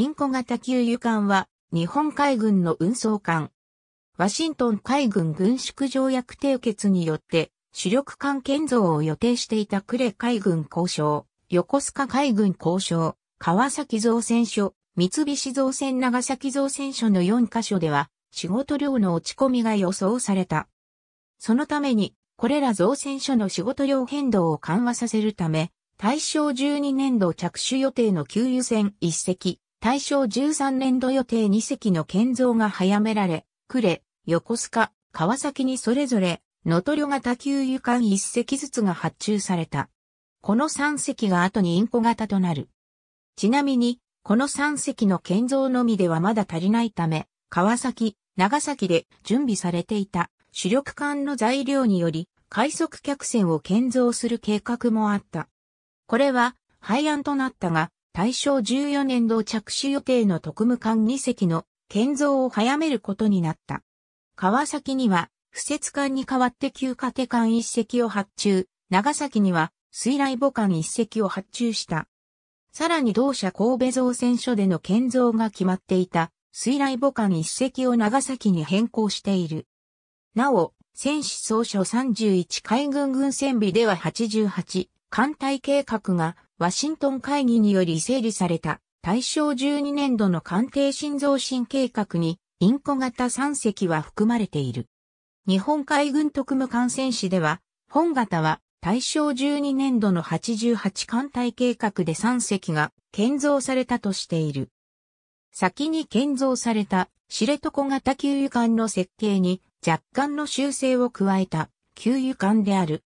インコ型給油艦は、日本海軍の運送艦。ワシントン海軍軍縮条約締結によって、主力艦建造を予定していた呉海軍交渉、横須賀海軍交渉、川崎造船所、三菱造船長崎造船所の4カ所では、仕事量の落ち込みが予想された。そのために、これら造船所の仕事量変動を緩和させるため、大正12年度着手予定の給油船1隻、大正13年度予定2隻の建造が早められ、呉、横須賀、川崎にそれぞれ、ノトリョ型給油艦1隻ずつが発注された。この3隻が後にインコ型となる。ちなみに、この3隻の建造のみではまだ足りないため、川崎、長崎で準備されていた主力艦の材料により、快速客船を建造する計画もあった。これは、廃案となったが、大正14年度着手予定の特務艦2隻の建造を早めることになった。川崎には、不設艦に代わって旧家手艦1隻を発注、長崎には水雷母艦1隻を発注した。さらに同社神戸造船所での建造が決まっていた水雷母艦1隻を長崎に変更している。なお、戦士総書31海軍軍船備では88艦隊計画がワシントン会議により整理された大正12年度の官邸新造新計画にインコ型3隻は含まれている。日本海軍特務艦船士では、本型は大正12年度の88艦隊計画で3隻が建造されたとしている。先に建造された知床型給油艦の設計に若干の修正を加えた給油艦である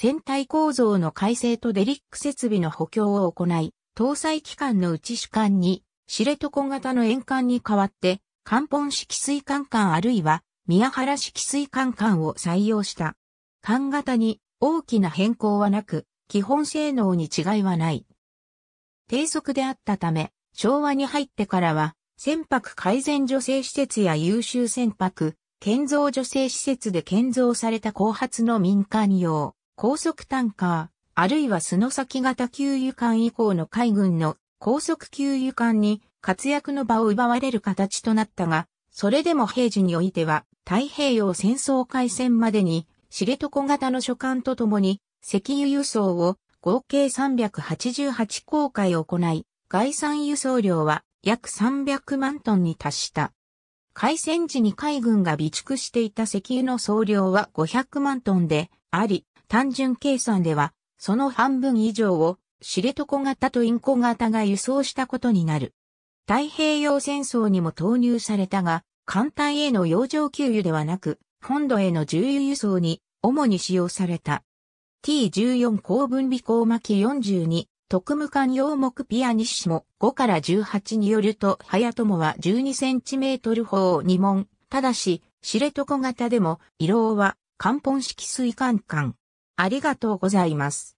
船体構造の改正とデリック設備の補強を行い、搭載機関のうち主管に、知床型の沿岸に代わって、関本式水管管あるいは宮原式水管管を採用した。管型に大きな変更はなく、基本性能に違いはない。低速であったため、昭和に入ってからは、船舶改善助成施設や優秀船舶、建造助成施設で建造された後発の民間用、高速タンカー、あるいはスノサキ型給油艦以降の海軍の高速給油艦に活躍の場を奪われる形となったが、それでも平時においては太平洋戦争開戦までに知床型の所管とともに石油輸送を合計388航海を行い、概算輸送量は約300万トンに達した。開戦時に海軍が備蓄していた石油の総量は500万トンであり、単純計算では、その半分以上を知床型とインコ型が輸送したことになる。太平洋戦争にも投入されたが、艦隊への洋上給油ではなく、本土への重油輸送に主に使用された。T14 高分離光巻42、特務艦用木ピアニッシモ5から18によると、早友は12センチメートル砲を2門。ただし、知床型でも、色は、漢本式水管管、ありがとうございます。